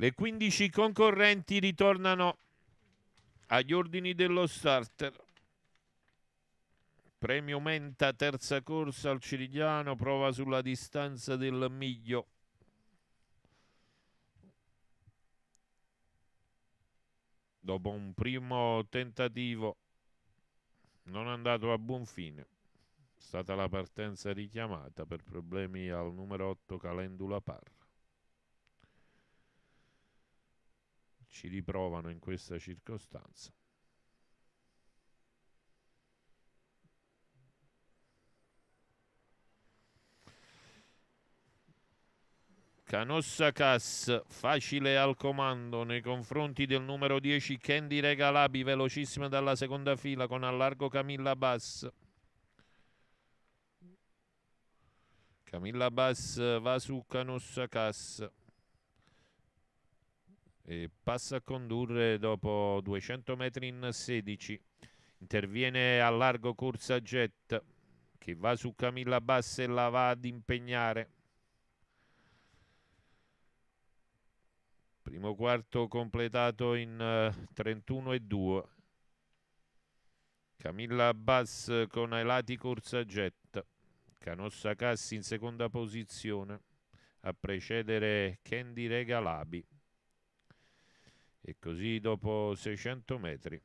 Le 15 concorrenti ritornano agli ordini dello starter. Premio Menta, terza corsa al Cirigliano, prova sulla distanza del miglio. Dopo un primo tentativo non è andato a buon fine. È stata la partenza richiamata per problemi al numero 8 Calendula Parra. ci riprovano in questa circostanza. Canossa Cass, facile al comando nei confronti del numero 10 Candy Regalabi, velocissima dalla seconda fila con allargo Camilla Bass. Camilla Bass va su Canossa Cass e passa a condurre dopo 200 metri in 16 interviene a largo corsa Jet che va su Camilla Bassa e la va ad impegnare primo quarto completato in 31 eh, e 2 Camilla Bass con ai lati Corsa Jet Canossa Cassi in seconda posizione a precedere Candy Regalabi e così dopo 600 metri,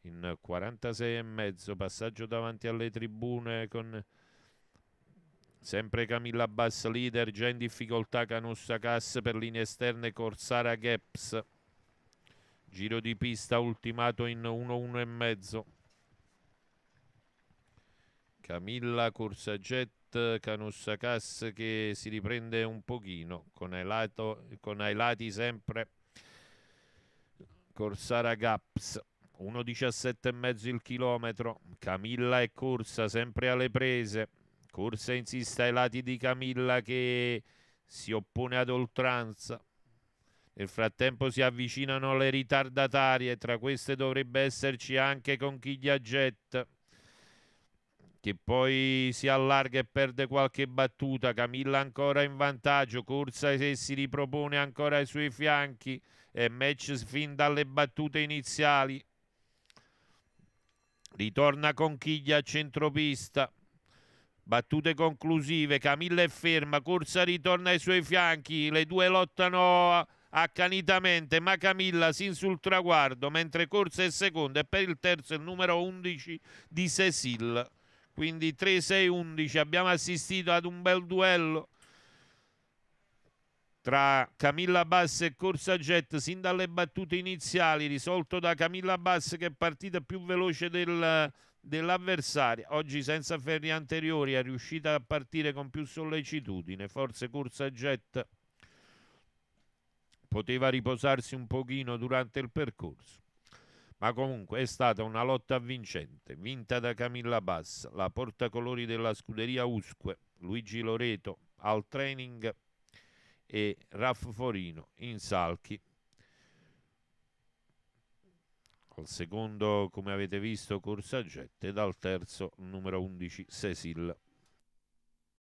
in 46 e mezzo, passaggio davanti alle tribune con... Sempre Camilla Bass leader, già in difficoltà Canussa Cass per linee esterne Corsara Gaps. Giro di pista ultimato in 1 mezzo Camilla Corsaget, Canussa Cass che si riprende un pochino con ai, lato, con ai lati sempre Corsara Gaps 1,17,5 il chilometro, Camilla e Corsa sempre alle prese, Corsa insiste ai lati di Camilla che si oppone ad oltranza, nel frattempo si avvicinano le ritardatarie, tra queste dovrebbe esserci anche Conchiglia Jet minuti, poi si allarga e perde qualche battuta, Camilla ancora in vantaggio, Corsa e si ripropone ancora ai suoi fianchi, e match fin dalle battute iniziali. Ritorna Conchiglia a centropista. Battute conclusive, Camilla è ferma, Corsa ritorna ai suoi fianchi, le due lottano accanitamente, ma Camilla sin sul traguardo, mentre Corsa è seconda e per il terzo il numero 11 di Cecil quindi 3-6-11 abbiamo assistito ad un bel duello tra Camilla Bass e Corsa Jet sin dalle battute iniziali risolto da Camilla Bass che è partita più veloce del, dell'avversaria oggi senza ferri anteriori è riuscita a partire con più sollecitudine forse Corsa Jet poteva riposarsi un pochino durante il percorso ma comunque è stata una lotta vincente, vinta da Camilla Bass, la portacolori della scuderia Usque, Luigi Loreto al training e Raff Forino in salchi. Al secondo, come avete visto, Corsa Corsagette, dal terzo numero 11 Cecil.